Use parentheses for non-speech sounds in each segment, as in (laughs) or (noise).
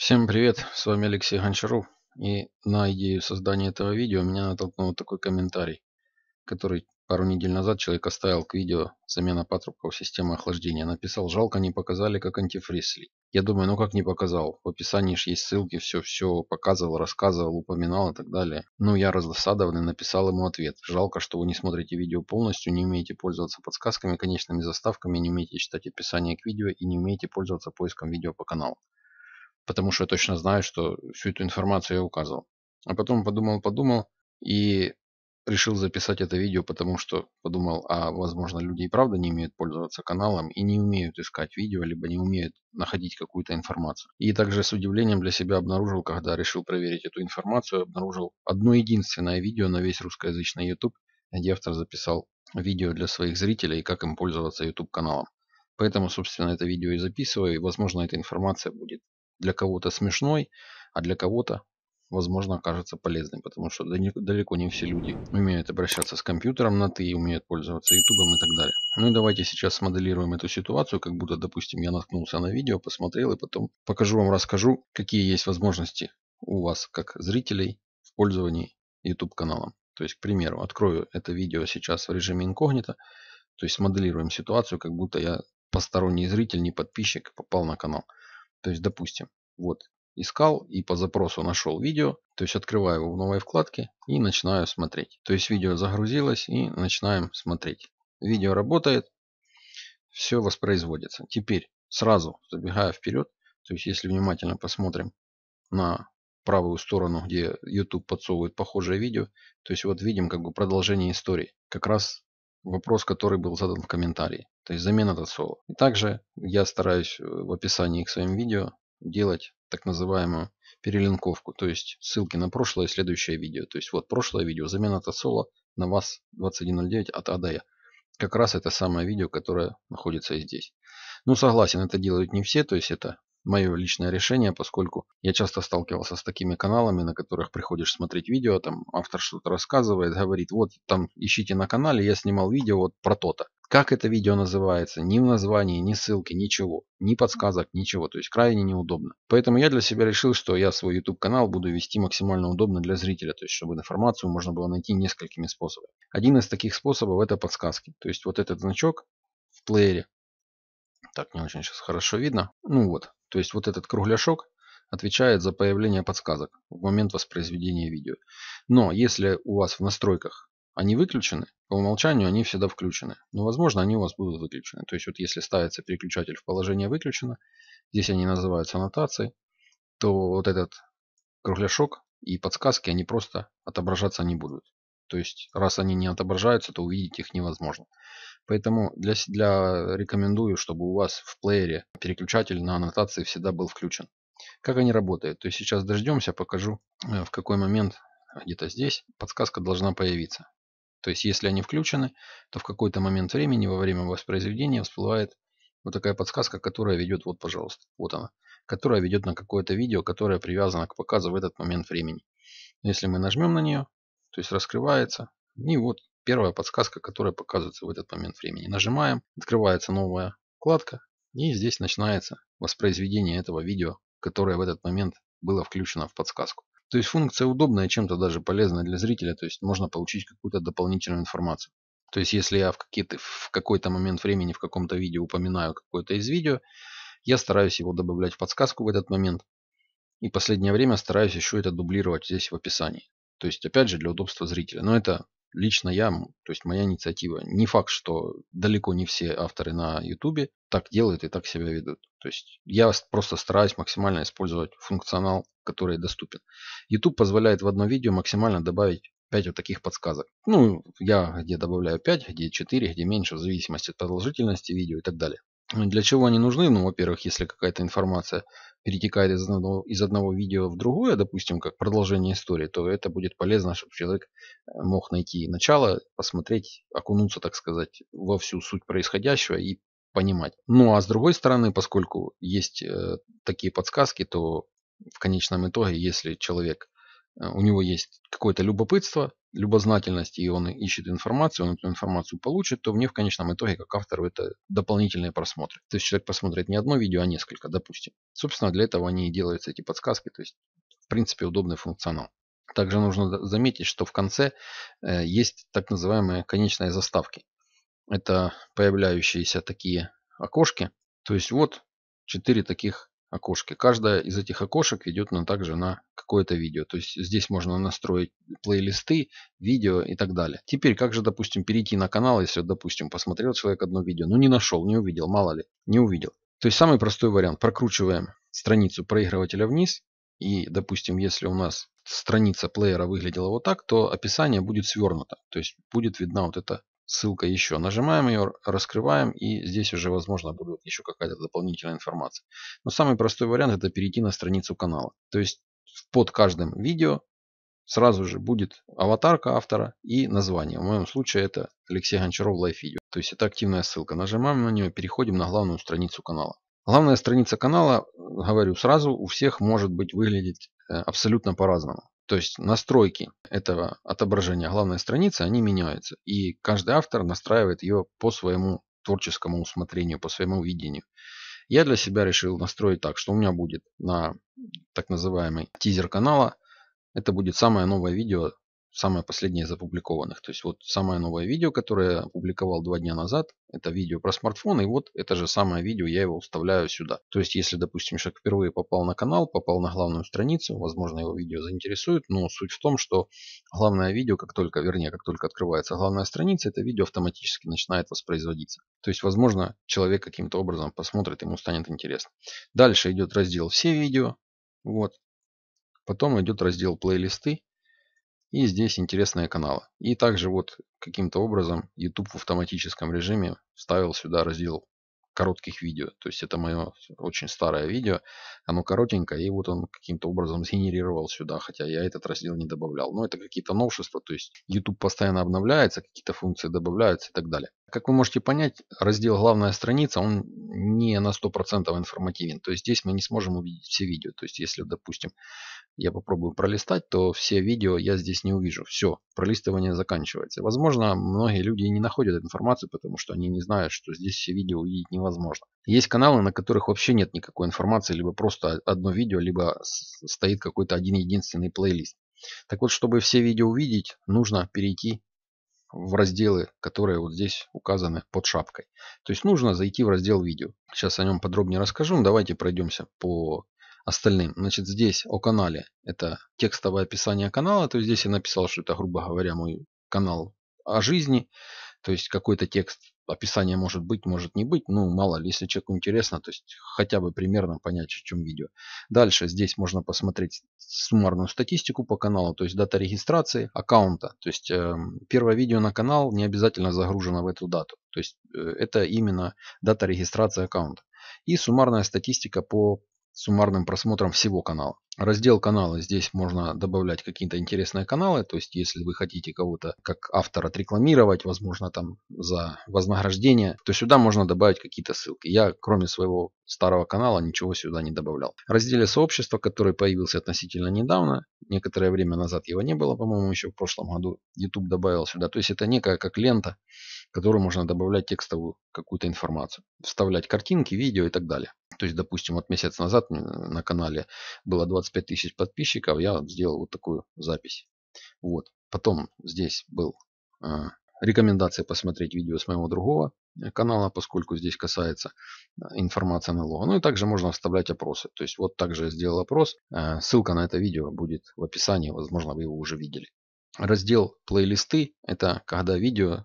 Всем привет, с вами Алексей Гончаров, и на идею создания этого видео меня натолкнул такой комментарий, который пару недель назад человек оставил к видео «Замена патрубков системы охлаждения». Написал «Жалко, не показали, как антифриз слить». Я думаю, ну как не показал? В описании же есть ссылки, все-все показывал, рассказывал, упоминал и так далее. Ну, я раздосадованный написал ему ответ. Жалко, что вы не смотрите видео полностью, не умеете пользоваться подсказками, конечными заставками, не умеете читать описание к видео и не умеете пользоваться поиском видео по каналу потому что я точно знаю, что всю эту информацию я указывал. А потом подумал-подумал и решил записать это видео, потому что подумал, а возможно люди и правда не умеют пользоваться каналом и не умеют искать видео, либо не умеют находить какую-то информацию. И также с удивлением для себя обнаружил, когда решил проверить эту информацию, обнаружил одно единственное видео на весь русскоязычный YouTube, где автор записал видео для своих зрителей, как им пользоваться YouTube каналом. Поэтому, собственно, это видео и записываю, и, возможно, эта информация будет для кого-то смешной, а для кого-то, возможно, окажется полезной, потому что далеко не все люди умеют обращаться с компьютером на «ты», умеют пользоваться ютубом и так далее. Ну и давайте сейчас смоделируем эту ситуацию, как будто, допустим, я наткнулся на видео, посмотрел и потом покажу вам, расскажу, какие есть возможности у вас, как зрителей, в пользовании YouTube каналом. То есть, к примеру, открою это видео сейчас в режиме инкогнито, то есть моделируем ситуацию, как будто я посторонний зритель, не подписчик, попал на канал. То есть, допустим, вот, искал и по запросу нашел видео, то есть открываю его в новой вкладке и начинаю смотреть. То есть видео загрузилось и начинаем смотреть. Видео работает, все воспроизводится. Теперь сразу забегая вперед, то есть если внимательно посмотрим на правую сторону, где YouTube подсовывает похожее видео, то есть вот видим как бы продолжение истории. Как раз вопрос, который был задан в комментарии. То есть замена тот слова. И также я стараюсь э, в описании к своим видео делать так называемую перелинковку, то есть ссылки на прошлое и следующее видео. То есть вот прошлое видео, замена Тасола на вас 2109 от АДАЯ. Как раз это самое видео, которое находится и здесь. Ну согласен, это делают не все, то есть это мое личное решение, поскольку я часто сталкивался с такими каналами, на которых приходишь смотреть видео, там автор что-то рассказывает, говорит, вот там ищите на канале, я снимал видео вот про то-то. Как это видео называется, ни в названии, ни ссылки, ничего, ни подсказок, ничего, то есть крайне неудобно. Поэтому я для себя решил, что я свой YouTube канал буду вести максимально удобно для зрителя, то есть чтобы информацию можно было найти несколькими способами. Один из таких способов это подсказки, то есть вот этот значок в плеере, так не очень сейчас хорошо видно, ну вот, то есть вот этот кругляшок, отвечает за появление подсказок в момент воспроизведения видео. Но если у вас в настройках они выключены, по умолчанию они всегда включены, но ну, возможно они у вас будут выключены. То есть вот если ставится переключатель в положение выключено, здесь они называются аннотацией, то вот этот кругляшок и подсказки, они просто отображаться не будут. То есть, раз они не отображаются, то увидеть их невозможно. Поэтому для, для рекомендую, чтобы у вас в плеере переключатель на аннотации всегда был включен. Как они работают? То есть сейчас дождемся, покажу э, в какой момент а, где-то здесь подсказка должна появиться. То есть, если они включены, то в какой-то момент времени во время воспроизведения всплывает вот такая подсказка, которая ведет, вот, пожалуйста, вот она, которая ведет на какое-то видео, которое привязано к показу в этот момент времени. Если мы нажмем на нее, то есть раскрывается, и вот первая подсказка, которая показывается в этот момент времени. Нажимаем, открывается новая вкладка, и здесь начинается воспроизведение этого видео, которое в этот момент было включено в подсказку. То есть функция удобная, чем-то даже полезная для зрителя, то есть можно получить какую-то дополнительную информацию. То есть если я в, в какой-то момент времени в каком-то видео упоминаю какое-то из видео, я стараюсь его добавлять в подсказку в этот момент. И последнее время стараюсь еще это дублировать здесь в описании. То есть, опять же, для удобства зрителя. Но это лично я, то есть моя инициатива. Не факт, что далеко не все авторы на YouTube так делают и так себя ведут. То есть я просто стараюсь максимально использовать функционал, который доступен. YouTube позволяет в одно видео максимально добавить 5 вот таких подсказок. Ну, я где добавляю 5, где 4, где меньше, в зависимости от продолжительности видео и так далее. Для чего они нужны? Ну, во-первых, если какая-то информация перетекает из одного, из одного видео в другое, допустим, как продолжение истории, то это будет полезно, чтобы человек э, мог найти начало, посмотреть, окунуться, так сказать, во всю суть происходящего и понимать. Ну а с другой стороны, поскольку есть э, такие подсказки, то в конечном итоге, если человек, э, у него есть какое-то любопытство, любознательность и он ищет информацию, он эту информацию получит, то мне в конечном итоге, как автору, это дополнительные просмотры. То есть человек посмотрит не одно видео, а несколько, допустим. Собственно, для этого они и делаются эти подсказки, то есть, в принципе, удобный функционал. Также нужно заметить, что в конце э, есть так называемые конечные заставки. Это появляющиеся такие окошки. То есть вот четыре таких окошки. Каждое из этих окошек ведет на также на какое-то видео. То есть здесь можно настроить плейлисты, видео и так далее. Теперь, как же, допустим, перейти на канал, если, допустим, посмотрел человек одно видео, но ну, не нашел, не увидел, мало ли, не увидел. То есть самый простой вариант. Прокручиваем страницу проигрывателя вниз. И, допустим, если у нас страница плеера выглядела вот так, то описание будет свернуто. То есть будет видна вот эта ссылка еще. Нажимаем ее, раскрываем и здесь уже возможно будет еще какая-то дополнительная информация. Но самый простой вариант это перейти на страницу канала. То есть под каждым видео сразу же будет аватарка автора и название. В моем случае это Алексей Гончаров Live Video. То есть это активная ссылка. Нажимаем на нее, переходим на главную страницу канала. Главная страница канала, говорю сразу, у всех может быть выглядеть э, абсолютно по-разному. То есть настройки этого отображения главной страницы, они меняются. И каждый автор настраивает ее по своему творческому усмотрению, по своему видению. Я для себя решил настроить так, что у меня будет на так называемый тизер канала. Это будет самое новое видео самое последнее из опубликованных. То есть вот самое новое видео, которое я опубликовал два дня назад, это видео про смартфон, и вот это же самое видео я его вставляю сюда. То есть если, допустим, человек впервые попал на канал, попал на главную страницу, возможно, его видео заинтересует, но суть в том, что главное видео, как только, вернее, как только открывается главная страница, это видео автоматически начинает воспроизводиться. То есть, возможно, человек каким-то образом посмотрит, ему станет интересно. Дальше идет раздел «Все видео», вот. Потом идет раздел «Плейлисты», и здесь интересные каналы. И также вот каким-то образом YouTube в автоматическом режиме вставил сюда раздел коротких видео. То есть это мое очень старое видео. Оно коротенькое, и вот он каким-то образом (laughs) сгенерировал сюда, хотя я этот раздел не добавлял. Но это какие-то новшества, то есть YouTube постоянно обновляется, какие-то функции добавляются и так далее. Как вы можете понять, раздел «Главная страница» он не на 100% информативен. То есть здесь мы не сможем увидеть все видео. То есть если, допустим, я попробую пролистать, то все видео я здесь не увижу. Все, пролистывание заканчивается. Возможно, многие люди не находят информацию, потому что они не знают, что здесь все видео увидеть невозможно. Есть каналы, на которых вообще нет никакой информации, либо просто одно видео, либо стоит какой-то один единственный плейлист. Так вот, чтобы все видео увидеть, нужно перейти в разделы, которые вот здесь указаны под шапкой. То есть нужно зайти в раздел видео. Сейчас о нем подробнее расскажу. давайте пройдемся по остальным. Значит, здесь о канале. Это текстовое описание канала. То есть здесь я написал, что это, грубо говоря, мой канал о жизни. То есть какой-то текст описание может быть, может не быть, ну мало ли, если человеку интересно, то есть хотя бы примерно понять, о чем видео. Дальше здесь можно посмотреть суммарную статистику по каналу, то есть дата регистрации аккаунта, то есть э, первое видео на канал не обязательно загружено в эту дату, то есть э, это именно дата регистрации аккаунта. И суммарная статистика по суммарным просмотром всего канала. Раздел канала, здесь можно добавлять какие-то интересные каналы, то есть если вы хотите кого-то как автора отрекламировать, возможно там за вознаграждение, то сюда можно добавить какие-то ссылки. Я кроме своего старого канала ничего сюда не добавлял. В разделе сообщества, который появился относительно недавно, некоторое время назад его не было, по-моему, еще в прошлом году, YouTube добавил сюда. То есть это некая как лента, которую можно добавлять текстовую какую-то информацию, вставлять картинки, видео и так далее. То есть, допустим, вот месяц назад на канале было 25 тысяч подписчиков, я сделал вот такую запись. Вот. Потом здесь был а, рекомендация посмотреть видео с моего другого э, канала, поскольку здесь касается э, информация налога. Ну и также можно вставлять опросы. То есть вот также я сделал опрос. Э, ссылка на это видео будет в описании, возможно, вы его уже видели. Раздел плейлисты – это когда видео э,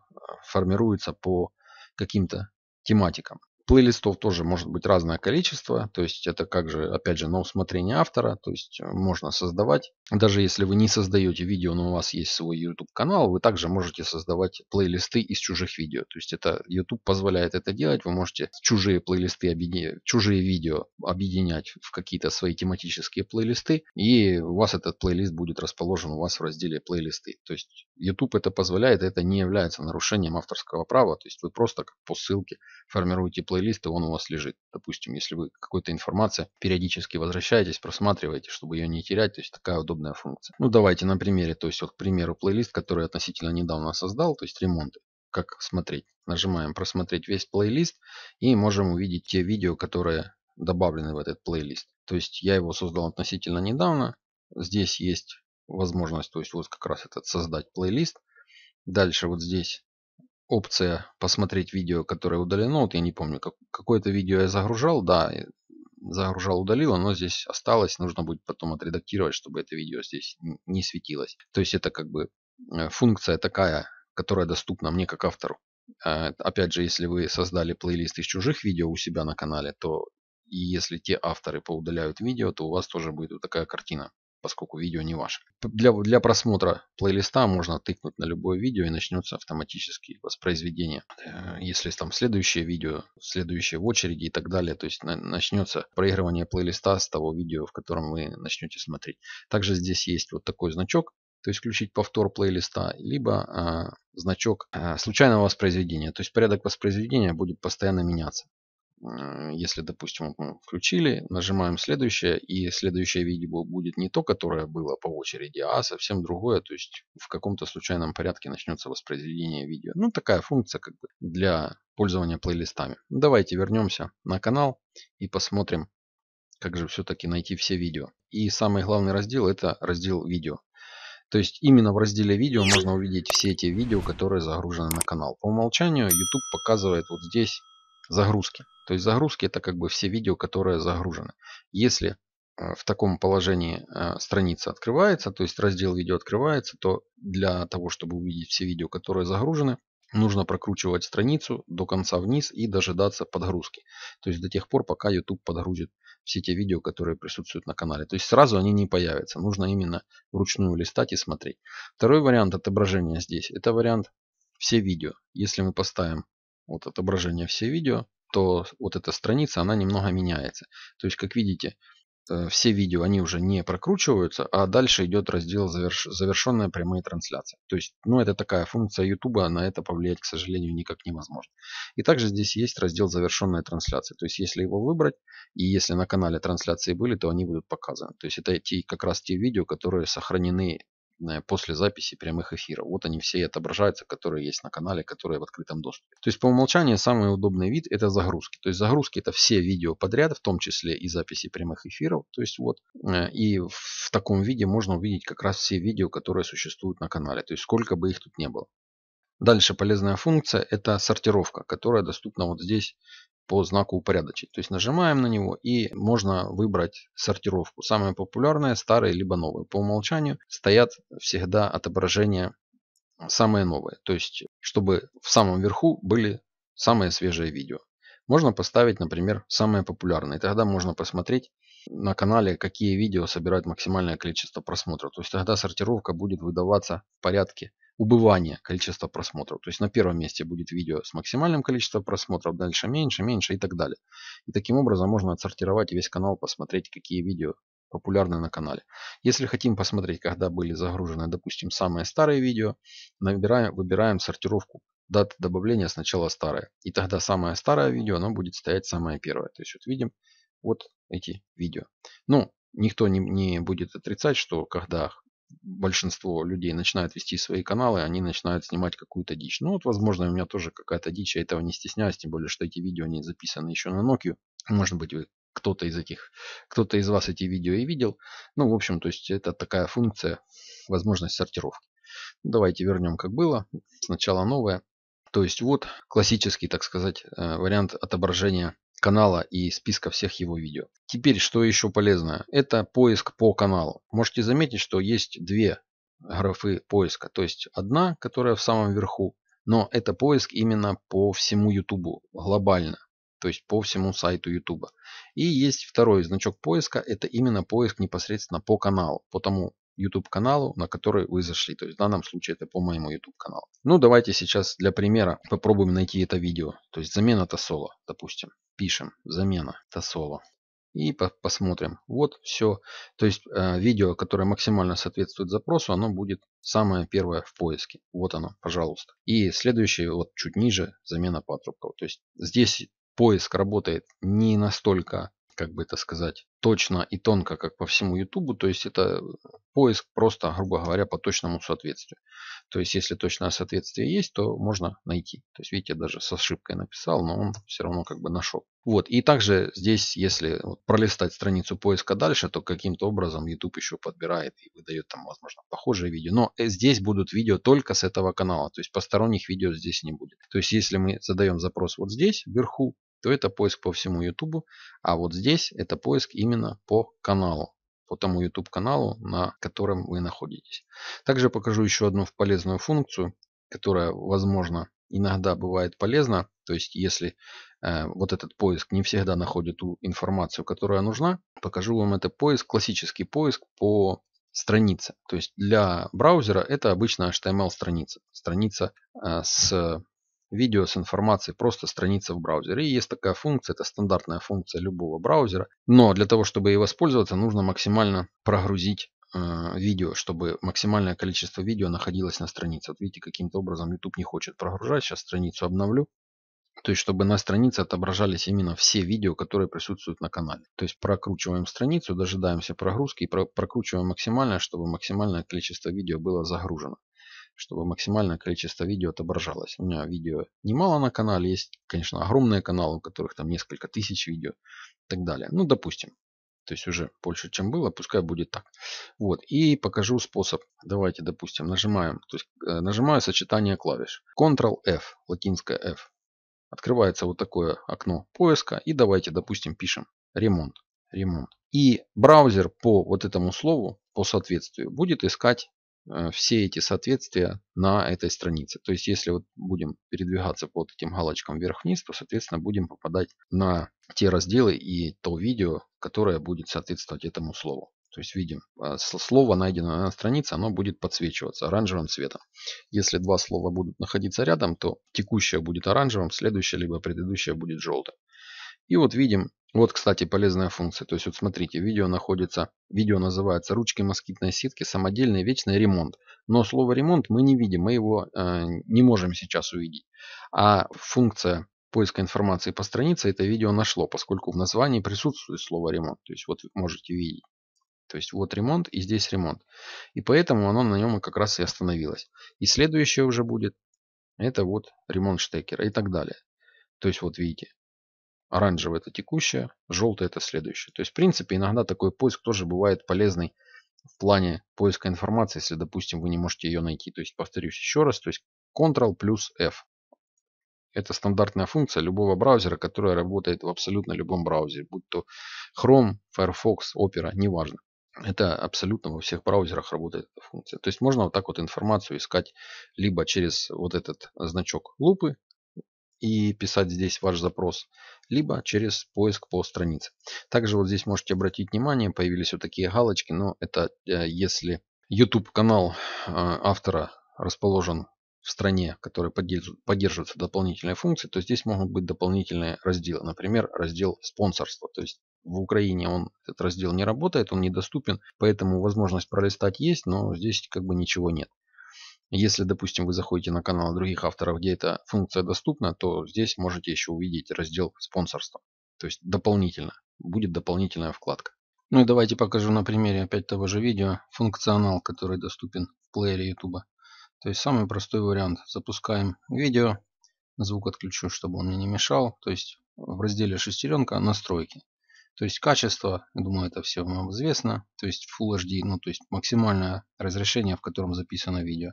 формируется по каким-то тематикам. Плейлистов тоже может быть разное количество, то есть это как же, опять же, на усмотрение автора, то есть э, можно создавать. Даже если вы не создаете видео, но у вас есть свой YouTube канал, вы также можете создавать плейлисты из чужих видео. То есть это YouTube позволяет это делать, вы можете чужие плейлисты, объединять, чужие видео объединять в какие-то свои тематические плейлисты, и у вас этот плейлист будет расположен у вас в разделе плейлисты. То есть YouTube это позволяет, это не является нарушением авторского права, то есть вы просто по ссылке формируете плейлист плейлист, и он у вас лежит. Допустим, если вы какой-то информация периодически возвращаетесь, просматриваете, чтобы ее не терять, то есть такая удобная функция. Ну давайте на примере, то есть вот к примеру плейлист, который я относительно недавно создал, то есть ремонты как смотреть. Нажимаем просмотреть весь плейлист и можем увидеть те видео, которые добавлены в этот плейлист. То есть я его создал относительно недавно. Здесь есть возможность, то есть вот как раз этот создать плейлист. Дальше вот здесь опция посмотреть видео, которое удалено. Вот я не помню, как, какое-то видео я загружал, да, загружал, удалил, оно здесь осталось. Нужно будет потом отредактировать, чтобы это видео здесь не светилось. То есть это как бы э, функция такая, которая доступна мне как автору. Э, опять же, если вы создали плейлист из чужих видео у себя на канале, то и если те авторы поудаляют видео, то у вас тоже будет вот такая картина поскольку видео не ваше. Для, для просмотра плейлиста можно тыкнуть на любое видео и начнется автоматически воспроизведение. Э, если там следующее видео, следующее в очереди и так далее, то есть на, начнется проигрывание плейлиста с того видео, в котором вы начнете смотреть. Также здесь есть вот такой значок, то есть включить повтор плейлиста, либо э, значок э, случайного воспроизведения. То есть порядок воспроизведения будет постоянно меняться. Э, если, допустим, мы включили, нажимаем следующее, и следующее видео будет не то, которое было по очереди, а совсем другое, то есть в каком-то случайном порядке начнется воспроизведение видео. Ну, такая функция как бы для пользования плейлистами. Давайте вернемся на канал и посмотрим, как же все-таки найти все видео. И самый главный раздел это раздел видео. То есть именно в разделе видео можно увидеть все эти видео, которые загружены на канал. По умолчанию YouTube показывает вот здесь загрузки. То есть загрузки это как бы все видео, которые загружены. Если э, в таком положении э, страница открывается, то есть раздел видео открывается, то для того, чтобы увидеть все видео, которые загружены, нужно прокручивать страницу до конца вниз и дожидаться подгрузки. То есть до тех пор, пока YouTube подгрузит все те видео, которые присутствуют на канале. То есть сразу они не появятся. Нужно именно вручную листать и смотреть. Второй вариант отображения здесь. Это вариант все видео. Если мы поставим вот отображение все видео, то вот эта страница, она немного меняется. То есть, как видите, э, все видео, они уже не прокручиваются, а дальше идет раздел заверш... «Завершенная прямая трансляция. То есть, ну, это такая функция YouTube, на это повлиять, к сожалению, никак невозможно. И также здесь есть раздел «Завершенная трансляция». То есть, если его выбрать, и если на канале трансляции были, то они будут показаны. То есть, это те, как раз те видео, которые сохранены Э, после записи прямых эфиров. Вот они все и отображаются, которые есть на канале, которые в открытом доступе. То есть по умолчанию самый удобный вид это загрузки. То есть загрузки это все видео подряд, в том числе и записи прямых эфиров. То есть вот э, и в таком виде можно увидеть как раз все видео, которые существуют на канале. То есть сколько бы их тут не было. Дальше полезная функция это сортировка, которая доступна вот здесь по знаку упорядочить. То есть нажимаем на него и можно выбрать сортировку. Самые популярные, старые либо новые. По умолчанию стоят всегда отображения самые новые. То есть, чтобы в самом верху были самые свежие видео. Можно поставить, например, самые популярные. Тогда можно посмотреть на канале, какие видео собирают максимальное количество просмотров. То есть тогда сортировка будет выдаваться в порядке убывание количества просмотров. То есть на первом месте будет видео с максимальным количеством просмотров, дальше меньше, меньше и так далее. И таким образом можно отсортировать весь канал, посмотреть, какие видео популярны на канале. Если хотим посмотреть, когда были загружены, допустим, самые старые видео, набираем, выбираем сортировку дата добавления сначала старые, И тогда самое старое видео, оно будет стоять самое первое. То есть вот видим вот эти видео. Ну, никто не, не будет отрицать, что когда большинство людей начинают вести свои каналы, они начинают снимать какую-то дичь. Ну вот, возможно, у меня тоже какая-то дичь, я этого не стесняюсь, тем более, что эти видео не записаны еще на Nokia. Может быть, вы кто-то из этих, кто-то из вас эти видео и видел. Ну, в общем, то есть это такая функция, возможность сортировки. Давайте вернем как было. Сначала новое. То есть вот классический, так сказать, э, вариант отображения канала и списка всех его видео. Теперь, что еще полезное? это поиск по каналу. Можете заметить, что есть две графы поиска. То есть одна, которая в самом верху, но это поиск именно по всему YouTube, глобально. То есть по всему сайту YouTube. И есть второй значок поиска, это именно поиск непосредственно по каналу, по тому YouTube-каналу, на который вы зашли. То есть в данном случае это по моему YouTube-каналу. Ну, давайте сейчас для примера попробуем найти это видео. То есть замена тосола, допустим. Пишем замена тосола. И по посмотрим. Вот все. То есть э, видео, которое максимально соответствует запросу, оно будет самое первое в поиске. Вот оно, пожалуйста. И следующее, вот чуть ниже, замена патрубков. То есть здесь поиск работает не настолько как бы это сказать, точно и тонко, как по всему Ютубу. То есть это э, поиск просто, грубо говоря, по точному соответствию. То есть если точное соответствие есть, то можно найти. То есть видите, даже с ошибкой написал, но он все равно как бы нашел. Вот. И также здесь, если пролистать страницу поиска дальше, то каким-то образом YouTube еще подбирает и выдает там, возможно, похожие видео. Но э, здесь будут видео только с этого канала. То есть посторонних видео здесь не будет. То есть если мы задаем запрос вот здесь, вверху, то это поиск по всему YouTube, а вот здесь это поиск именно по каналу по тому YouTube каналу, на котором вы находитесь. Также покажу еще одну полезную функцию, которая, возможно, иногда бывает полезна. То есть, если э, вот этот поиск не всегда находит ту информацию, которая нужна, покажу вам это поиск, классический поиск по странице. То есть для браузера это обычно HTML страница, страница э, с видео с информацией, просто страница в браузере. И есть такая функция, это стандартная функция любого браузера. Но для того, чтобы ей воспользоваться, нужно максимально прогрузить э, видео, чтобы максимальное количество видео находилось на странице. Вот видите, каким-то образом YouTube не хочет прогружать. Сейчас страницу обновлю. То есть, чтобы на странице отображались именно все видео, которые присутствуют на канале. То есть, прокручиваем страницу, дожидаемся прогрузки и прокручиваем максимально, чтобы максимальное количество видео было загружено чтобы максимальное количество видео отображалось. У меня видео немало на канале, есть, конечно, огромные каналы, у которых там несколько тысяч видео и так далее. Ну, допустим. То есть уже больше, чем было, пускай будет так. Вот, и покажу способ. Давайте, допустим, нажимаем, то есть э, нажимаю сочетание клавиш. Ctrl-F, латинское F. Открывается вот такое окно поиска. И давайте, допустим, пишем ремонт. ремонт. И браузер по вот этому слову, по соответствию, будет искать Э, все эти соответствия на этой странице. То есть, если вот будем передвигаться по вот этим галочкам вверх-вниз, то, соответственно, будем попадать на те разделы и то видео, которое будет соответствовать этому слову. То есть видим, э, слово, найденное на странице, оно будет подсвечиваться оранжевым цветом. Если два слова будут находиться рядом, то текущее будет оранжевым, следующее либо предыдущее будет желтым. И вот видим вот, кстати, полезная функция. То есть, вот смотрите, видео находится, видео называется «Ручки москитной сетки. Самодельный вечный ремонт». Но слово «ремонт» мы не видим, мы его э, не можем сейчас увидеть. А функция поиска информации по странице это видео нашло, поскольку в названии присутствует слово «ремонт». То есть, вот можете видеть. То есть вот ремонт и здесь ремонт. И поэтому оно на нем как раз и остановилось. И следующее уже будет. Это вот ремонт штекера и так далее. То есть вот видите, оранжевое это текущее, желтое это следующее. То есть, в принципе, иногда такой поиск тоже бывает полезный в плане поиска информации, если, допустим, вы не можете ее найти. То есть, повторюсь еще раз, то есть Ctrl плюс F. Это стандартная функция любого браузера, которая работает в абсолютно любом браузере, будь то Chrome, Firefox, Opera, неважно. Это абсолютно во всех браузерах работает эта функция. То есть можно вот так вот информацию искать либо через вот этот значок лупы, и писать здесь ваш запрос, либо через поиск по странице. Также вот здесь можете обратить внимание, появились вот такие галочки, но это э, если YouTube канал э, автора расположен в стране, которая поддерживается дополнительные функции, то здесь могут быть дополнительные разделы. Например, раздел спонсорства. То есть в Украине он, этот раздел не работает, он недоступен, поэтому возможность пролистать есть, но здесь как бы ничего нет. Если, допустим, вы заходите на канал других авторов, где эта функция доступна, то здесь можете еще увидеть раздел спонсорства. То есть дополнительно. Будет дополнительная вкладка. Ну и давайте покажу на примере опять того же видео функционал, который доступен в плеере YouTube. То есть самый простой вариант. Запускаем видео. Звук отключу, чтобы он мне не мешал. То есть в разделе шестеренка настройки. То есть качество, думаю, это все вам известно. То есть Full HD, ну то есть максимальное разрешение, в котором записано видео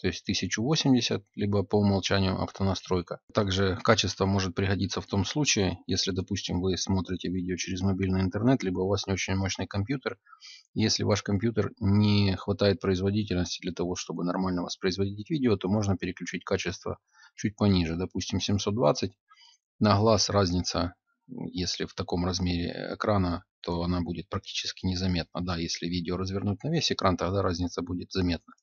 то есть 1080, либо по умолчанию автонастройка. Также качество может пригодиться в том случае, если, допустим, вы смотрите видео через мобильный интернет, либо у вас не очень мощный компьютер, если ваш компьютер не хватает производительности для того, чтобы нормально воспроизводить видео, то можно переключить качество чуть пониже, допустим, 720. На глаз разница если в таком размере экрана, то она будет практически незаметна. Да, если видео развернуть на весь экран, тогда разница будет заметна.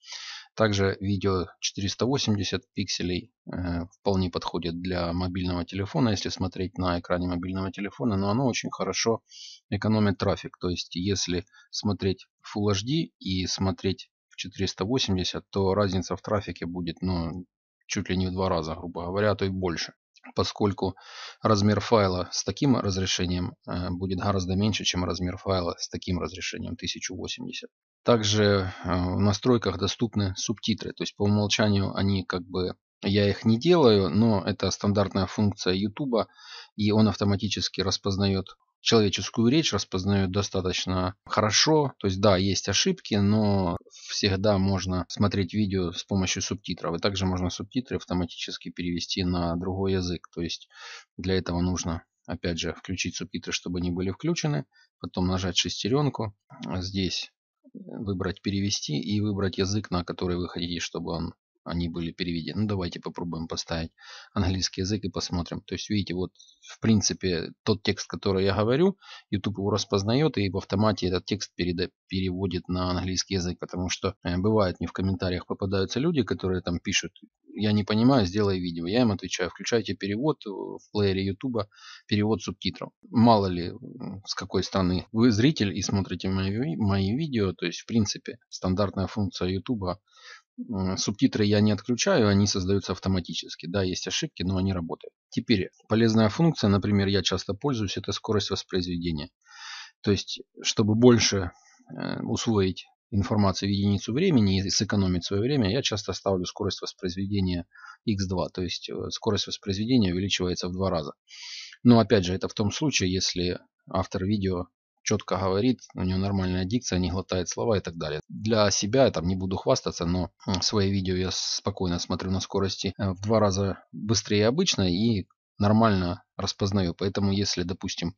Также видео 480 пикселей э, вполне подходит для мобильного телефона, если смотреть на экране мобильного телефона, но оно очень хорошо экономит трафик. То есть если смотреть Full HD и смотреть в 480, то разница в трафике будет ну, чуть ли не в два раза, грубо говоря, а то и больше. Поскольку размер файла с таким разрешением э, будет гораздо меньше, чем размер файла с таким разрешением 1080. Также а, в настройках доступны субтитры, то есть по умолчанию они как бы, я их не делаю, но это стандартная функция YouTube, и он автоматически распознает человеческую речь, распознает достаточно хорошо. То есть да, есть ошибки, но всегда можно смотреть видео с помощью субтитров. И также можно субтитры автоматически перевести на другой язык. То есть для этого нужно опять же включить субтитры, чтобы они были включены. Потом нажать шестеренку. Здесь выбрать «Перевести» и выбрать язык, на который вы хотите, чтобы он, они были переведены. Ну, давайте попробуем поставить английский язык и посмотрим. То есть, видите, вот в принципе тот текст, который я говорю, YouTube его распознает и в автомате этот текст переводит на английский язык, потому что э, бывает, мне в комментариях попадаются люди, которые там пишут я не понимаю, сделай видео. Я им отвечаю, включайте перевод э, в плеере Ютуба, перевод субтитров. Мало ли, с какой стороны вы зритель и смотрите мои, мои видео, то есть, в принципе, стандартная функция Ютуба Субтитры я не отключаю, они создаются автоматически. Да, есть ошибки, но они работают. Теперь, полезная функция, например, я часто пользуюсь, это скорость воспроизведения. То есть, чтобы больше э, усвоить информацию в единицу времени и сэкономить свое время, я часто ставлю скорость воспроизведения x2, то есть э, скорость воспроизведения увеличивается в два раза. Но опять же, это в том случае, если автор видео четко говорит, у него нормальная дикция, не глотает слова и так далее. Для себя я там не буду хвастаться, но свои видео я спокойно смотрю на скорости э, в два раза быстрее обычно и нормально распознаю. Поэтому, если, допустим,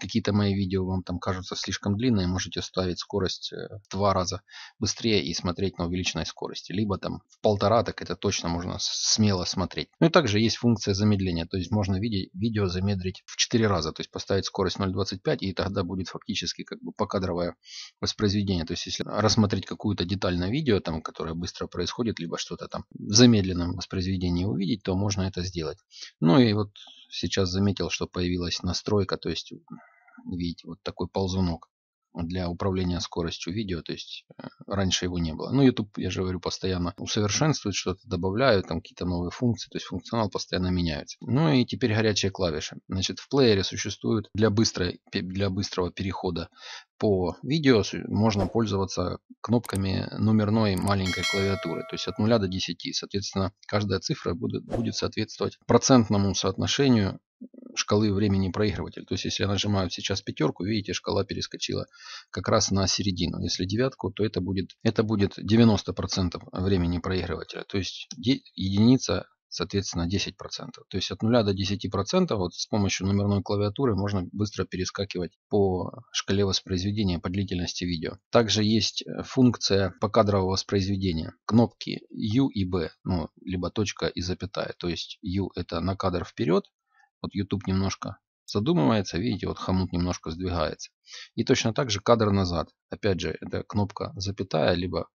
какие-то мои видео вам там кажутся слишком длинные, можете ставить скорость э, в два раза быстрее и смотреть на увеличенной скорости. Либо там в полтора, так это точно можно смело смотреть. Ну и также есть функция замедления, то есть можно видео замедлить в 4 раза, то есть поставить скорость 0.25 и тогда будет фактически как бы покадровое воспроизведение. То есть если рассмотреть какую-то деталь на видео, там, которое быстро происходит, либо что-то там в замедленном воспроизведении увидеть, то можно это сделать. Ну и вот сейчас заметил, что появилась настройка, то есть, видите, вот такой ползунок для управления скоростью видео, то есть э, раньше его не было. Ну, YouTube, я же говорю, постоянно усовершенствует, что-то добавляют, там какие-то новые функции, то есть функционал постоянно меняется. Ну и теперь горячие клавиши. Значит, в плеере существует для, быстрой, для быстрого перехода по видео можно пользоваться кнопками номерной маленькой клавиатуры, то есть от 0 до 10. Соответственно, каждая цифра будет, будет соответствовать процентному соотношению шкалы времени проигрыватель. То есть, если я нажимаю сейчас пятерку, видите, шкала перескочила как раз на середину. Если девятку, то это будет, это будет 90% времени проигрывателя. То есть, единица соответственно 10%. То есть от 0 до 10% вот с помощью номерной клавиатуры можно быстро перескакивать по шкале воспроизведения по длительности видео. Также есть э, функция покадрового воспроизведения. Кнопки U и B, ну, либо точка и запятая. То есть U это на кадр вперед, вот YouTube немножко задумывается, видите, вот хомут немножко сдвигается. И точно так же кадр назад. Опять же, это кнопка запятая, либо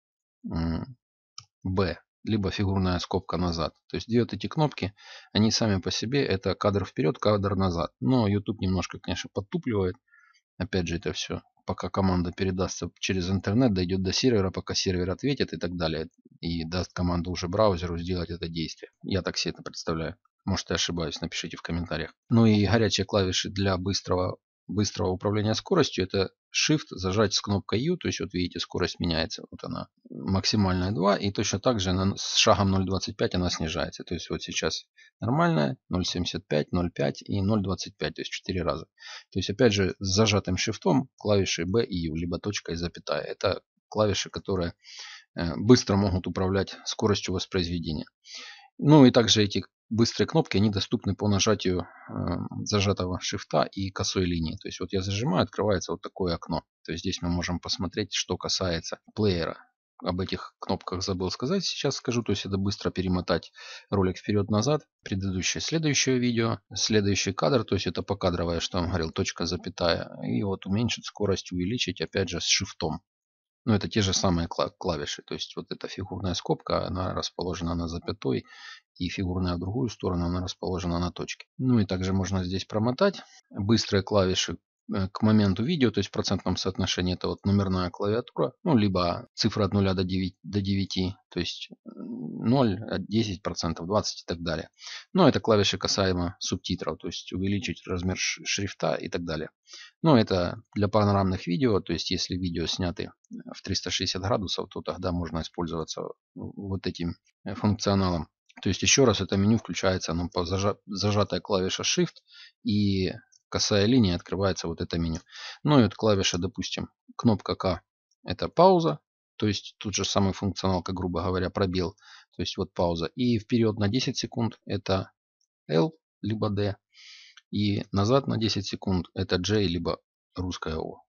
B, либо фигурная скобка назад. То есть две вот эти кнопки, они сами по себе, это кадр вперед, кадр назад. Но YouTube немножко, конечно, подтупливает. Опять же, это все пока команда передастся через интернет, дойдет до сервера, пока сервер ответит и так далее. И даст команду уже браузеру сделать это действие. Я так себе это представляю. Может, я ошибаюсь, напишите в комментариях. Ну и горячие клавиши для быстрого, быстрого управления скоростью это Shift, зажать с кнопкой U, то есть вот видите, скорость меняется, вот она, максимальная 2, и точно так же она, с шагом 0.25 она снижается. То есть вот сейчас нормальная, 0.75, 0.5 и 0.25, то есть 4 раза. То есть опять же с зажатым шифтом клавиши B и U, либо точка и запятая. Это клавиши, которые э, быстро могут управлять скоростью воспроизведения. Ну и также эти быстрые кнопки, они доступны по нажатию эм, зажатого шифта и косой линии. То есть вот я зажимаю, открывается вот такое окно. То есть здесь мы можем посмотреть, что касается плеера. Об этих кнопках забыл сказать, сейчас скажу. То есть это быстро перемотать ролик вперед-назад. Предыдущее, следующее видео, следующий кадр. То есть это покадровое, что я вам говорил, точка, запятая. И вот уменьшить скорость, увеличить опять же с шифтом. Ну, это те же самые клавиши. То есть вот эта фигурная скобка, она расположена на запятой, и фигурная в другую сторону, она расположена на точке. Ну и также можно здесь промотать. Быстрые клавиши Э, к моменту видео, то есть в процентном соотношении это вот номерная клавиатура, ну, либо цифра от 0 до 9, до 9 то есть 0, 10 а процентов, 20 и так далее. Но это клавиши касаемо субтитров, то есть увеличить размер шрифта и так далее. Но это для панорамных видео, то есть если видео сняты э, в 360 градусов, то тогда можно использоваться вот этим э, функционалом. То есть еще раз это меню включается, оно зажатая клавиша Shift и косая линия, открывается вот это меню. Ну и вот клавиша, допустим, кнопка К – это пауза, то есть тут же самый функционал, как грубо говоря, пробел, то есть вот пауза. И вперед на 10 секунд – это L, либо D. И назад на 10 секунд – это J, либо русская O,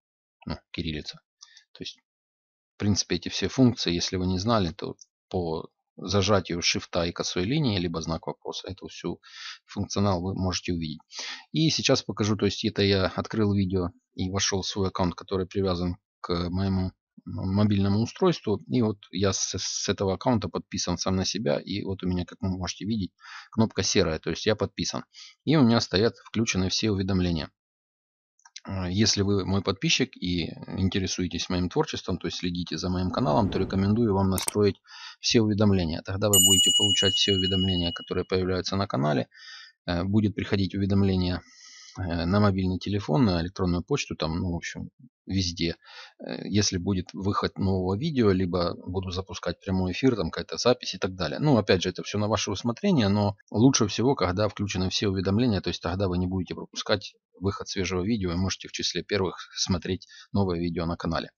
ну, кириллица. То есть, в принципе, эти все функции, если вы не знали, то по зажатию шифта и косой линии, либо знак вопроса, эту всю функционал вы можете увидеть. И сейчас покажу, то есть это я открыл видео и вошел в свой аккаунт, который привязан к моему мобильному устройству. И вот я с, с этого аккаунта подписан сам на себя. И вот у меня, как вы можете видеть, кнопка серая, то есть я подписан. И у меня стоят включены все уведомления. А, если вы мой подписчик и интересуетесь моим творчеством, то есть следите за моим каналом, то рекомендую вам настроить все уведомления. Тогда вы будете получать все уведомления, которые появляются на канале. Э, будет приходить уведомление э, на мобильный телефон, на электронную почту, там, ну, в общем, везде. Э, если будет выход нового видео, либо буду запускать прямой эфир, там какая-то запись и так далее. Ну, опять же, это все на ваше усмотрение, но лучше всего, когда включены все уведомления, то есть тогда вы не будете пропускать выход свежего видео и можете в числе первых смотреть новое видео на канале.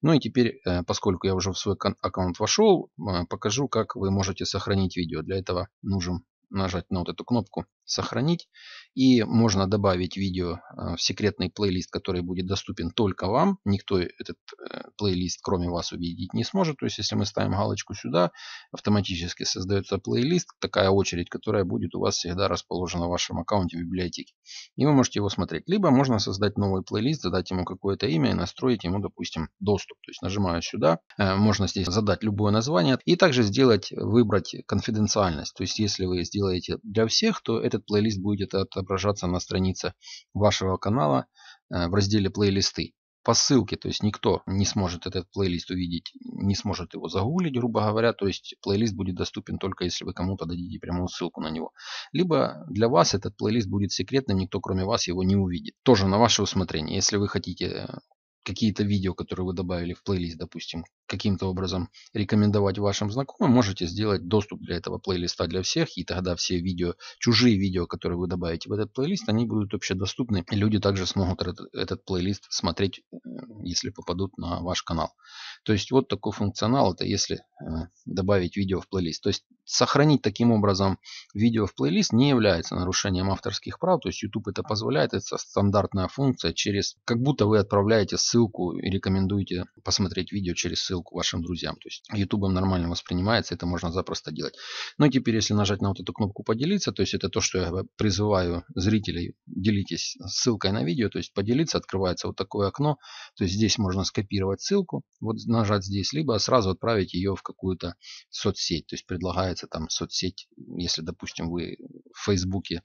Ну и теперь, поскольку я уже в свой аккаунт вошел, покажу, как вы можете сохранить видео. Для этого нужен нажать на вот эту кнопку сохранить. И можно добавить видео э, в секретный плейлист, который будет доступен только вам. Никто этот э, плейлист, кроме вас, увидеть не сможет. То есть, если мы ставим галочку сюда, автоматически создается плейлист, такая очередь, которая будет у вас всегда расположена в вашем аккаунте в библиотеке. И вы можете его смотреть. Либо можно создать новый плейлист, задать ему какое-то имя и настроить ему, допустим, доступ. То есть, нажимаю сюда, э, можно здесь задать любое название. И также сделать, выбрать конфиденциальность. То есть, если вы сделаете для всех, то это этот плейлист будет отображаться на странице вашего канала э, в разделе «Плейлисты». По ссылке, то есть никто не сможет этот плейлист увидеть, не сможет его загуглить, грубо говоря. То есть плейлист будет доступен только если вы кому-то дадите прямую ссылку на него. Либо для вас этот плейлист будет секретным, никто кроме вас его не увидит. Тоже на ваше усмотрение. Если вы хотите э, какие-то видео, которые вы добавили в плейлист, допустим, каким-то образом рекомендовать вашим знакомым, можете сделать доступ для этого плейлиста для всех, и тогда все видео, чужие видео, которые вы добавите в этот плейлист, они будут общедоступны, и люди также смогут этот, этот плейлист смотреть, если попадут на ваш канал. То есть вот такой функционал, это если э, добавить видео в плейлист. То есть сохранить таким образом видео в плейлист не является нарушением авторских прав, то есть YouTube это позволяет, это стандартная функция через, как будто вы отправляете ссылку и рекомендуете посмотреть видео через ссылку ссылку вашим друзьям. То есть YouTube нормально воспринимается, это можно запросто делать. Ну и теперь, если нажать на вот эту кнопку «Поделиться», то есть это то, что я призываю зрителей, делитесь ссылкой на видео, то есть поделиться, открывается вот такое окно, то есть здесь можно скопировать ссылку, вот нажать здесь, либо сразу отправить ее в какую-то соцсеть, то есть предлагается там соцсеть, если, допустим, вы в Фейсбуке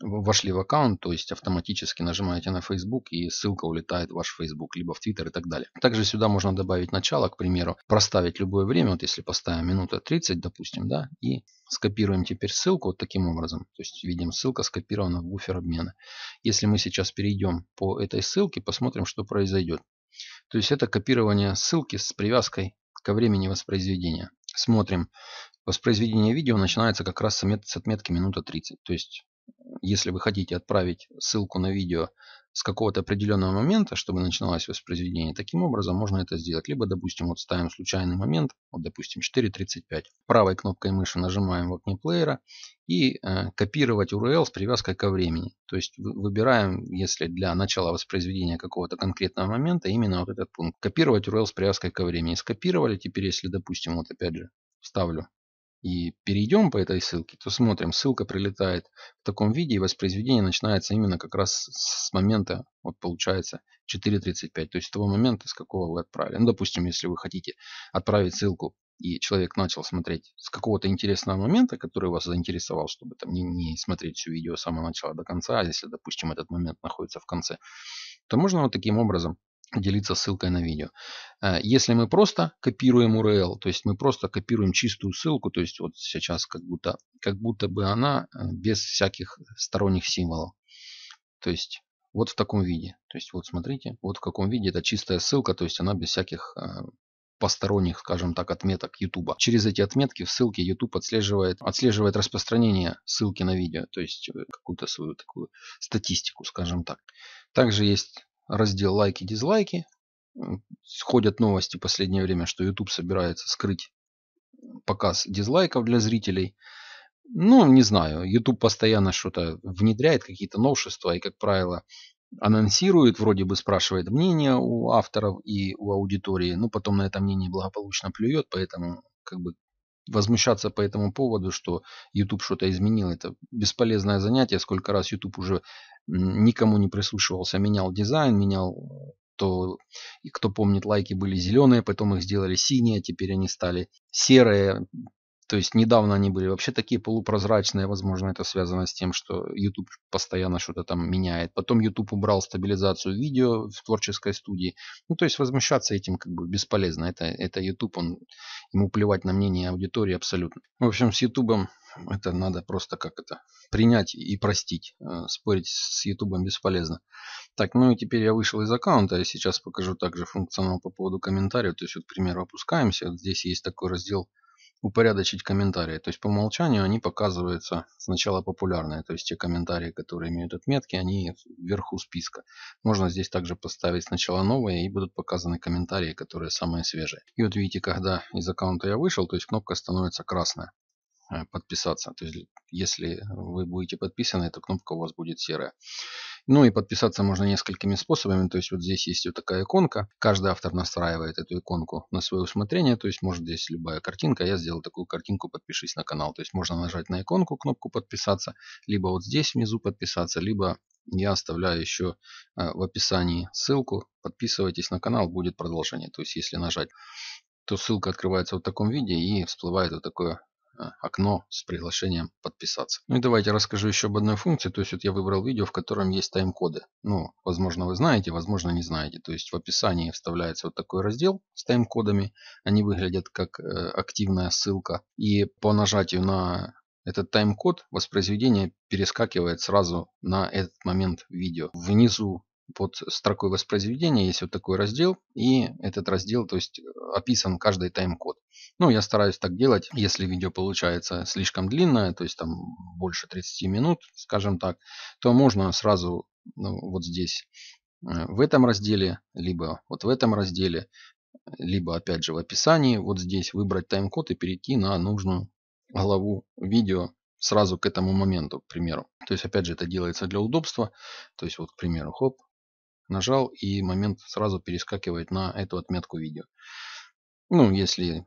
вошли в аккаунт, то есть автоматически нажимаете на Facebook и ссылка улетает в ваш Facebook, либо в Twitter и так далее. Также сюда можно добавить начало, к примеру, проставить любое время, вот если поставим минута 30, допустим, да, и скопируем теперь ссылку вот таким образом. То есть видим, ссылка скопирована в буфер обмена. Если мы сейчас перейдем по этой ссылке, посмотрим, что произойдет. То есть это копирование ссылки с привязкой ко времени воспроизведения. Смотрим. Воспроизведение видео начинается как раз с отметки минута 30. То есть если вы хотите отправить ссылку на видео с какого-то определенного момента, чтобы начиналось воспроизведение, таким образом можно это сделать. Либо, допустим, вот ставим случайный момент, вот, допустим, 4.35. Правой кнопкой мыши нажимаем в окне плеера и э, копировать URL с привязкой ко времени. То есть выбираем, если для начала воспроизведения какого-то конкретного момента, именно вот этот пункт. Копировать URL с привязкой ко времени. Скопировали. Теперь, если, допустим, вот опять же, вставлю и перейдем по этой ссылке, то смотрим, ссылка прилетает в таком виде, и воспроизведение начинается именно как раз с момента, вот получается 4.35, то есть с того момента, с какого вы отправили. Ну, допустим, если вы хотите отправить ссылку, и человек начал смотреть с какого-то интересного момента, который вас заинтересовал, чтобы там не, не смотреть все видео с самого начала до конца, а если, допустим, этот момент находится в конце, то можно вот таким образом делиться ссылкой на видео. Э, если мы просто копируем URL, то есть мы просто копируем чистую ссылку, то есть вот сейчас как будто, как будто бы она э, без всяких сторонних символов. То есть вот в таком виде. То есть вот смотрите, вот в каком виде это чистая ссылка, то есть она без всяких э, посторонних, скажем так, отметок YouTube. Через эти отметки в ссылке YouTube отслеживает, отслеживает распространение ссылки на видео, то есть какую-то свою такую статистику, скажем так. Также есть раздел лайки-дизлайки. ходят новости в последнее время, что YouTube собирается скрыть показ дизлайков для зрителей. Ну, не знаю, YouTube постоянно что-то внедряет, какие-то новшества, и, как правило, анонсирует, вроде бы спрашивает мнение у авторов и у аудитории, но потом на это мнение благополучно плюет, поэтому как бы возмущаться по этому поводу, что YouTube что-то изменил, это бесполезное занятие. Сколько раз YouTube уже никому не прислушивался, менял дизайн, менял э, то, кто помнит, лайки были зеленые, потом их сделали синие, а теперь они стали серые, то есть недавно они были вообще такие полупрозрачные, возможно, это связано с тем, что YouTube постоянно что-то там меняет. Потом YouTube убрал стабилизацию видео в творческой студии. Ну, то есть возмущаться этим как бы бесполезно. Это, это YouTube, он, ему плевать на мнение аудитории абсолютно. В общем, с YouTube это надо просто как это принять и простить. Э, спорить с YouTube бесполезно. Так, ну и теперь я вышел из аккаунта. Я сейчас покажу также функционал по поводу комментариев. То есть, вот, к примеру, опускаемся. Вот здесь есть такой раздел упорядочить комментарии. То есть по умолчанию они показываются сначала популярные. То есть те комментарии, которые имеют отметки, они вверху списка. Можно здесь также поставить сначала новые и будут показаны комментарии, которые самые свежие. И вот видите, когда из аккаунта я вышел, то есть кнопка становится красная э, подписаться. То есть, если вы будете подписаны, то кнопка у вас будет серая. Ну и подписаться можно несколькими способами. То есть вот здесь есть вот такая иконка. Каждый автор настраивает эту иконку на свое усмотрение. То есть может здесь любая картинка. Я сделал такую картинку «Подпишись на канал». То есть можно нажать на иконку, кнопку «Подписаться». Либо вот здесь внизу «Подписаться», либо я оставляю еще э, в описании ссылку. Подписывайтесь на канал, будет продолжение. То есть если нажать, то ссылка открывается в таком виде и всплывает вот такое а, окно с приглашением подписаться. Ну и давайте расскажу еще об одной функции. То есть вот я выбрал видео, в котором есть тайм-коды. Ну, возможно, вы знаете, возможно, не знаете. То есть в описании вставляется вот такой раздел с тайм-кодами. Они выглядят как э, активная ссылка. И по нажатию на этот тайм-код воспроизведение перескакивает сразу на этот момент видео. Внизу под строкой воспроизведения есть вот такой раздел, и этот раздел, то есть описан каждый тайм-код. Ну, я стараюсь так делать, если видео получается слишком длинное, то есть там больше 30 минут, скажем так, то можно сразу ну, вот здесь, э, в этом разделе, либо вот в этом разделе, либо опять же в описании, вот здесь выбрать тайм-код и перейти на нужную главу видео сразу к этому моменту, к примеру. То есть, опять же, это делается для удобства. То есть, вот, к примеру, хоп, Нажал, и момент сразу перескакивает на эту отметку видео. Ну, если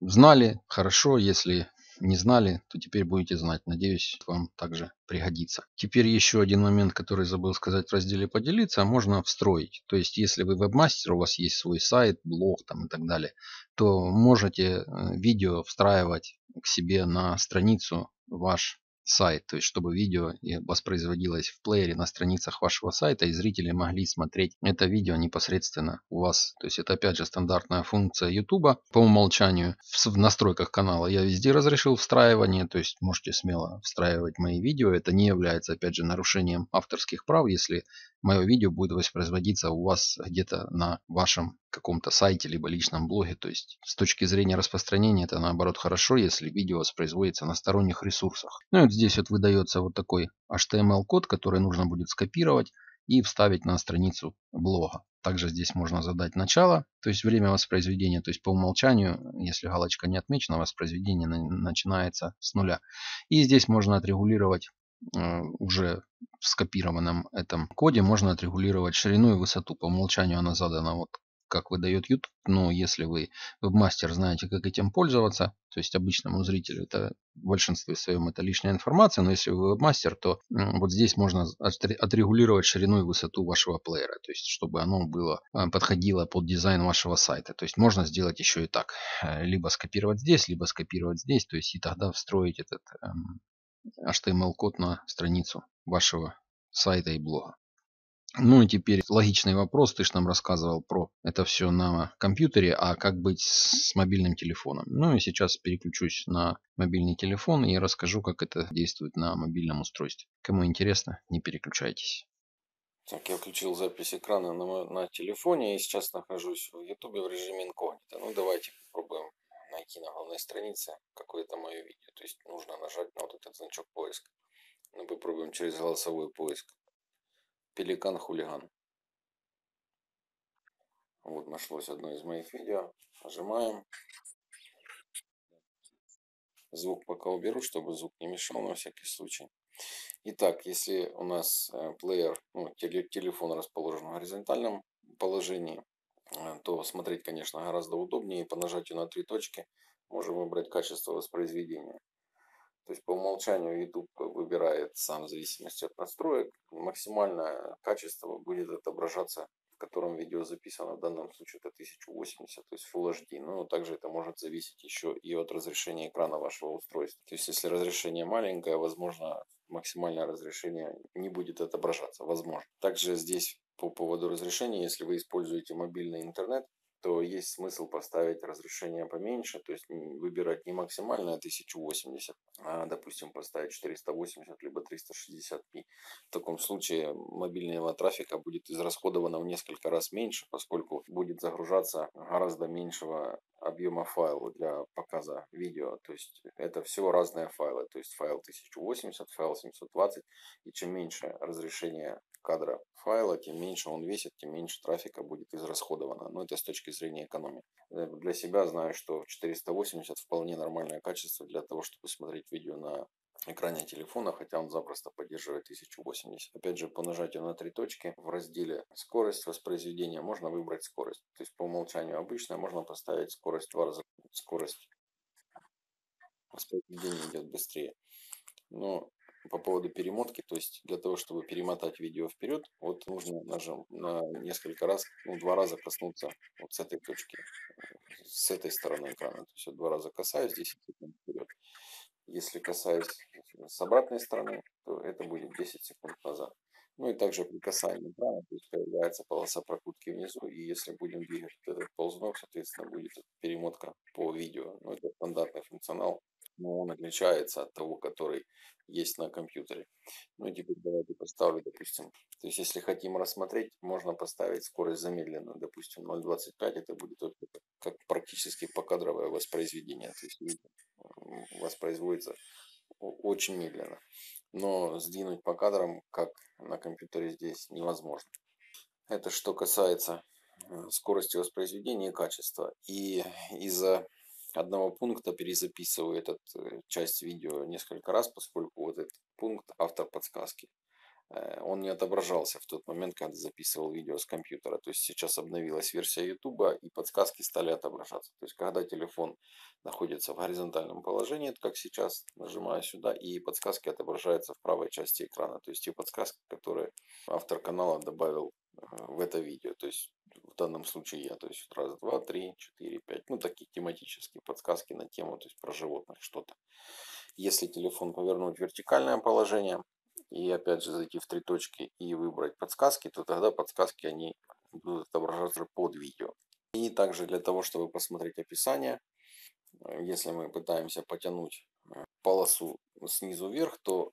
знали, хорошо. Если не знали, то теперь будете знать. Надеюсь, вам также пригодится. Теперь еще один момент, который забыл сказать в разделе «Поделиться», а можно встроить. То есть, если вы вебмастер, у вас есть свой сайт, блог там и так далее, то можете э, видео встраивать к себе на страницу ваш сайт, то есть чтобы видео воспроизводилось в плеере на страницах вашего сайта и зрители могли смотреть это видео непосредственно у вас. То есть это опять же стандартная функция YouTube по умолчанию в настройках канала. Я везде разрешил встраивание, то есть можете смело встраивать мои видео. Это не является опять же нарушением авторских прав, если мое видео будет воспроизводиться у вас где-то на вашем каком-то сайте, либо личном блоге. То есть с точки зрения распространения это наоборот хорошо, если видео воспроизводится на сторонних ресурсах. Ну и вот здесь вот выдается вот такой HTML-код, который нужно будет скопировать и вставить на страницу блога. Также здесь можно задать начало, то есть время воспроизведения, то есть по умолчанию, если галочка не отмечена, воспроизведение начинается с нуля. И здесь можно отрегулировать э, уже в скопированном этом коде можно отрегулировать ширину и высоту. По умолчанию она задана вот как выдает YouTube, но если вы вебмастер знаете, как этим пользоваться, то есть обычному зрителю это в большинстве своем это лишняя информация, но если вы вебмастер, то вот здесь можно отрегулировать ширину и высоту вашего плеера, то есть чтобы оно было, подходило под дизайн вашего сайта. То есть можно сделать еще и так, либо скопировать здесь, либо скопировать здесь, то есть и тогда встроить этот HTML-код на страницу вашего сайта и блога. Ну и теперь логичный вопрос, ты же нам рассказывал про это все на компьютере, а как быть с мобильным телефоном. Ну и сейчас переключусь на мобильный телефон и расскажу, как это действует на мобильном устройстве. Кому интересно, не переключайтесь. Так, я включил запись экрана на, на телефоне и сейчас нахожусь в YouTube в режиме инкогнито. Ну давайте попробуем найти на главной странице какое-то мое видео. То есть нужно нажать на вот этот значок поиска. Ну попробуем через голосовой поиск. Пеликан-хулиган. Вот нашлось одно из моих видео. Нажимаем. Звук пока уберу, чтобы звук не мешал на всякий случай. Итак, если у нас э, плеер, ну, телефон расположен в горизонтальном положении, э, то смотреть, конечно, гораздо удобнее. По нажатию на три точки можем выбрать качество воспроизведения. То есть по умолчанию YouTube выбирает сам в зависимости от настроек. Максимальное качество будет отображаться, в котором видео записано. В данном случае это 1080, то есть Full HD. Но ну, также это может зависеть еще и от разрешения экрана вашего устройства. То есть если разрешение маленькое, возможно, максимальное разрешение не будет отображаться. Возможно. Также здесь по поводу разрешения, если вы используете мобильный интернет, то есть смысл поставить разрешение поменьше, то есть выбирать не максимальное а 1080, а, допустим, поставить 480 либо 360 пи. В таком случае мобильного трафика будет израсходовано в несколько раз меньше, поскольку будет загружаться гораздо меньшего объема файла для показа видео. То есть это все разные файлы. То есть файл 1080, файл 720. И чем меньше разрешение кадра файла, тем меньше он весит, тем меньше трафика будет израсходовано. Но ну, это с точки зрения экономии. Э, для себя знаю, что 480 вполне нормальное качество для того, чтобы смотреть видео на экране телефона, хотя он запросто поддерживает 1080. Опять же, по нажатию на три точки в разделе «Скорость воспроизведения» можно выбрать скорость. То есть по умолчанию обычная можно поставить скорость два раза. Скорость воспроизведения идет быстрее. Но по поводу перемотки, то есть для того, чтобы перемотать видео вперед, вот нужно нажим, на несколько раз, ну, два раза коснуться вот с этой точки, с этой стороны экрана. То есть вот два раза касаюсь, здесь, секунд вперед. Если касаюсь с обратной стороны, то это будет 10 секунд назад. Ну и также при касании экрана то есть появляется полоса прокрутки внизу, и если будем двигать этот ползунок, соответственно, будет перемотка по видео. Ну, это стандартный функционал но он отличается от того, который есть на компьютере. Ну, теперь давайте поставлю, допустим, то есть если хотим рассмотреть, можно поставить скорость замедленную, допустим, 0.25, это будет как практически покадровое воспроизведение, то есть воспроизводится очень медленно. Но сдвинуть по кадрам, как на компьютере здесь, невозможно. Это что касается э, скорости воспроизведения и качества. И из-за одного пункта перезаписываю этот э, часть видео несколько раз, поскольку вот этот пункт автор подсказки. Э, он не отображался в тот момент, когда записывал видео с компьютера. То есть сейчас обновилась версия YouTube, и подсказки стали отображаться. То есть когда телефон находится в горизонтальном положении, как сейчас, нажимаю сюда, и подсказки отображаются в правой части экрана. То есть те подсказки, которые автор канала добавил а, в это видео. То есть в данном случае я, то есть раз, два, три, четыре, пять, ну такие тематические подсказки на тему, то есть про животных что-то. Если телефон повернуть в вертикальное положение и опять же зайти в три точки и выбрать подсказки, то тогда подсказки они будут отображаться под видео. И также для того, чтобы посмотреть описание, э, если мы пытаемся потянуть э, полосу снизу вверх, то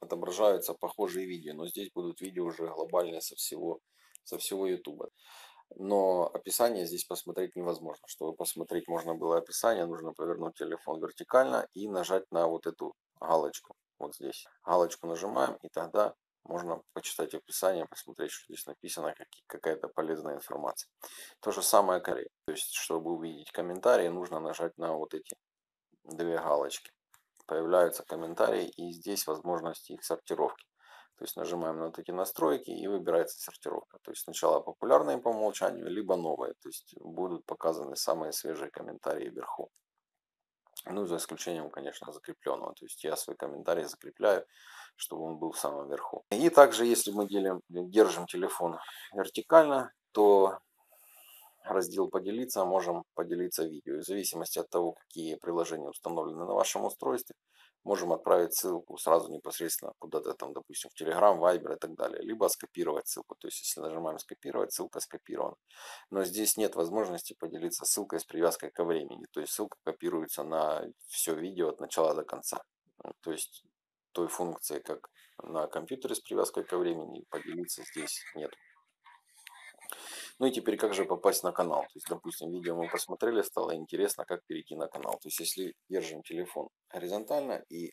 отображаются похожие видео, но здесь будут видео уже глобальные со всего со всего Ютуба. Но описание здесь посмотреть невозможно. Чтобы посмотреть можно было описание, нужно повернуть телефон вертикально и нажать на вот эту галочку. Вот здесь. Галочку нажимаем, и тогда можно почитать описание, посмотреть, что здесь написано, какая-то полезная информация. То же самое Корей. То есть, чтобы увидеть комментарии, нужно нажать на вот эти две галочки. Появляются комментарии, и здесь возможность их сортировки. То есть нажимаем на такие настройки и выбирается сортировка. То есть сначала популярные по умолчанию, либо новые. То есть будут показаны самые свежие комментарии вверху. Ну, за исключением, конечно, закрепленного. То есть я свой комментарий закрепляю, чтобы он был в самом верху. И также, если мы делим, держим телефон вертикально, то раздел «Поделиться» можем поделиться видео. И в зависимости от того, какие приложения установлены на вашем устройстве, можем отправить ссылку сразу непосредственно куда-то там, допустим, в Telegram, Viber и так далее, либо скопировать ссылку. То есть, если нажимаем скопировать, ссылка скопирована. Но здесь нет возможности поделиться ссылкой с привязкой ко времени. То есть, ссылка копируется на все видео от начала до конца. То есть, той функции, как на компьютере с привязкой ко времени, поделиться здесь нет. Ну и теперь как же попасть на канал? То есть, допустим, видео мы посмотрели, стало интересно, как перейти на канал. То есть, если держим телефон горизонтально и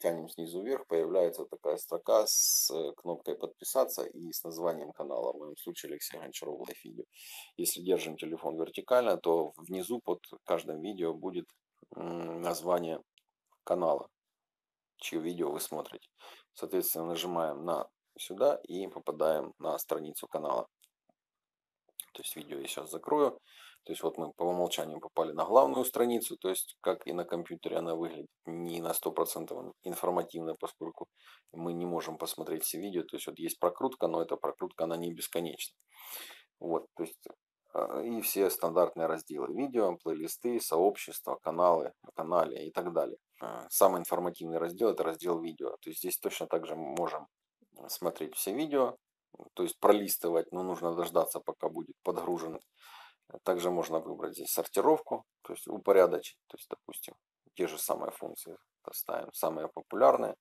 тянем снизу вверх, появляется такая строка с э, кнопкой «Подписаться» и с названием канала, в моем случае Алексей Гончаров Life Video. Если держим телефон вертикально, то внизу под каждым видео будет название канала, чье видео вы смотрите. Соответственно, нажимаем на сюда и попадаем на страницу канала. То есть видео я сейчас закрою. То есть вот мы по умолчанию попали на главную страницу, то есть как и на компьютере она выглядит не на 100% информативно, поскольку мы не можем посмотреть все видео. То есть вот есть прокрутка, но эта прокрутка, она не бесконечна. Вот, то есть а, и все стандартные разделы видео, плейлисты, сообщества, каналы, канале и так далее. А, самый информативный раздел – это раздел видео. То есть здесь точно так же мы можем смотреть все видео, то есть пролистывать, но нужно дождаться, пока будет подгружен. Также можно выбрать здесь сортировку, то есть упорядочить, то есть, допустим, те же самые функции ставим, самые популярные,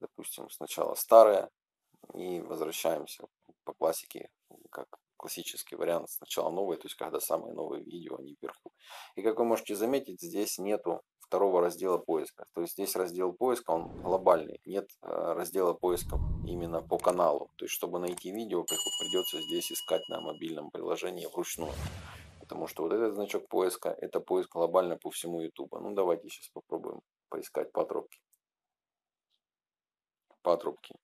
допустим, сначала старые, и возвращаемся по классике, как классический вариант сначала новые, то есть когда самые новые видео, они а вверху. И как вы можете заметить, здесь нету второго раздела поиска. То есть здесь раздел поиска, он глобальный. Нет э, раздела поиска именно по каналу. То есть чтобы найти видео, придется здесь искать на мобильном приложении вручную. Потому что вот этот значок поиска, это поиск глобально по всему YouTube. Ну давайте сейчас попробуем поискать по тропке. По тропке.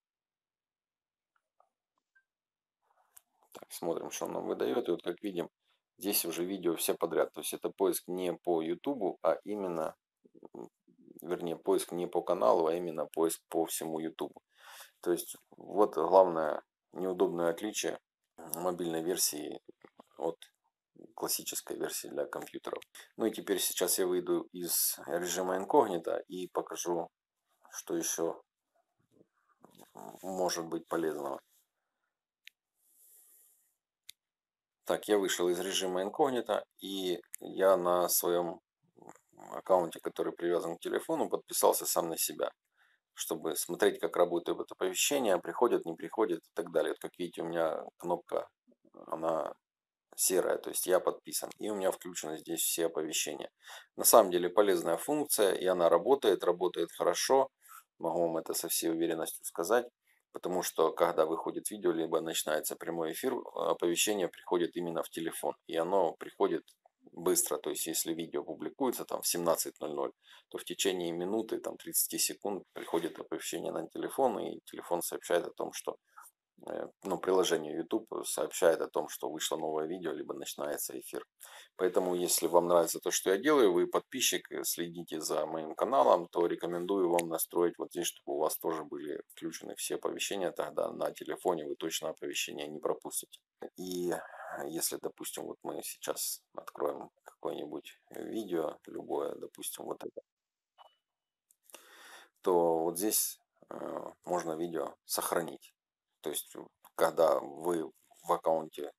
Так, смотрим, что он нам выдает. И вот как видим, здесь уже видео все подряд. То есть это поиск не по YouTube, а именно, вернее, поиск не по каналу, а именно поиск по всему YouTube. То есть вот главное неудобное отличие мобильной версии от классической версии для компьютеров. Ну и теперь сейчас я выйду из режима инкогнито и покажу, что еще может быть полезного. Так, я вышел из режима инкогнито, и я на своем аккаунте, который привязан к телефону, подписался сам на себя, чтобы смотреть, как работает это оповещение, приходит, не приходит и так далее. Вот, как видите, у меня кнопка, она серая, то есть я подписан, и у меня включены здесь все оповещения. На самом деле полезная функция, и она работает, работает хорошо, могу вам это со всей уверенностью сказать потому что когда выходит видео, либо начинается прямой эфир, а, оповещение приходит именно в телефон, и оно приходит быстро, то есть если видео публикуется там в 17.00, то в течение минуты, там 30 секунд приходит оповещение на телефон, и телефон сообщает о том, что Э, ну, приложение YouTube сообщает о том, что вышло новое видео, либо начинается эфир. Поэтому, если вам нравится то, что я делаю, вы подписчик, э, следите за моим каналом, то рекомендую вам настроить вот здесь, чтобы у вас тоже были включены все оповещения, тогда на телефоне вы точно оповещения не пропустите. И э, если, допустим, вот мы сейчас откроем какое-нибудь видео, любое, допустим, вот это, то вот здесь можно видео сохранить. То есть, когда вы в аккаунте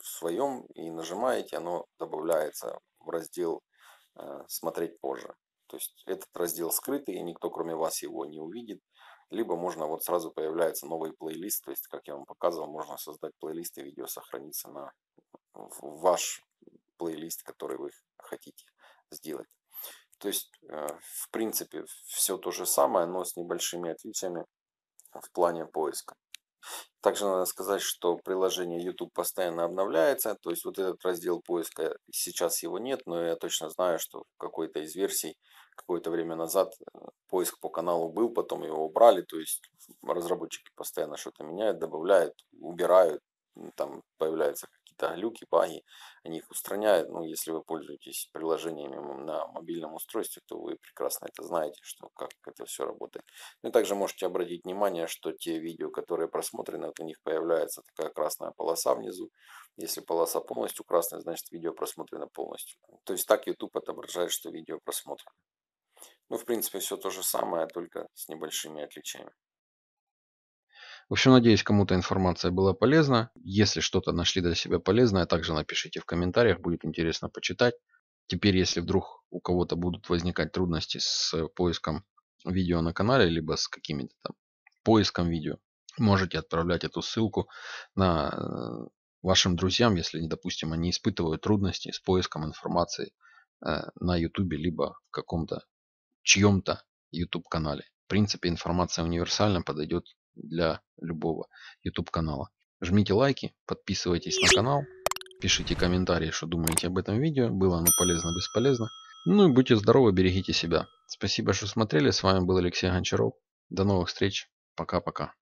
в своем и нажимаете, оно добавляется в раздел э, «Смотреть позже». То есть этот раздел скрытый, и никто кроме вас его не увидит. Либо можно вот сразу появляется новый плейлист, то есть, как я вам показывал, можно создать плейлист и видео сохранится на ваш плейлист, который вы хотите сделать. То есть, э, в принципе, все то же самое, но с небольшими отличиями в плане поиска. Также надо сказать, что приложение YouTube постоянно обновляется, то есть вот этот раздел поиска, сейчас его нет, но я точно знаю, что в какой-то из версий какое-то время назад э, поиск по каналу был, потом его убрали, то есть разработчики постоянно что-то меняют, добавляют, убирают, там появляется какие-то люки, баги, они их устраняют. Ну, если вы пользуетесь приложениями на мобильном устройстве, то вы прекрасно это знаете, что как это все работает. Ну, и также можете обратить внимание, что те видео, которые просмотрены, вот у них появляется такая красная полоса внизу. Если полоса полностью красная, значит видео просмотрено полностью. То есть так YouTube отображает, что видео просмотрено. Ну, в принципе, все то же самое, только с небольшими отличиями. В общем, надеюсь, кому-то информация была полезна. Если что-то нашли для себя полезное, также напишите в комментариях, будет интересно почитать. Теперь, если вдруг у кого-то будут возникать трудности с э, поиском видео на канале, либо с какими-то там поиском видео, можете отправлять эту ссылку на э, вашим друзьям, если, допустим, они испытывают трудности с поиском информации э, на YouTube, либо в каком-то чьем-то YouTube канале. В принципе, информация универсально подойдет для любого YouTube канала. Жмите лайки, подписывайтесь на канал, пишите комментарии, что думаете об этом видео, было оно полезно, бесполезно. Ну и будьте здоровы, берегите себя. Спасибо, что смотрели, с вами был Алексей Гончаров. До новых встреч, пока-пока.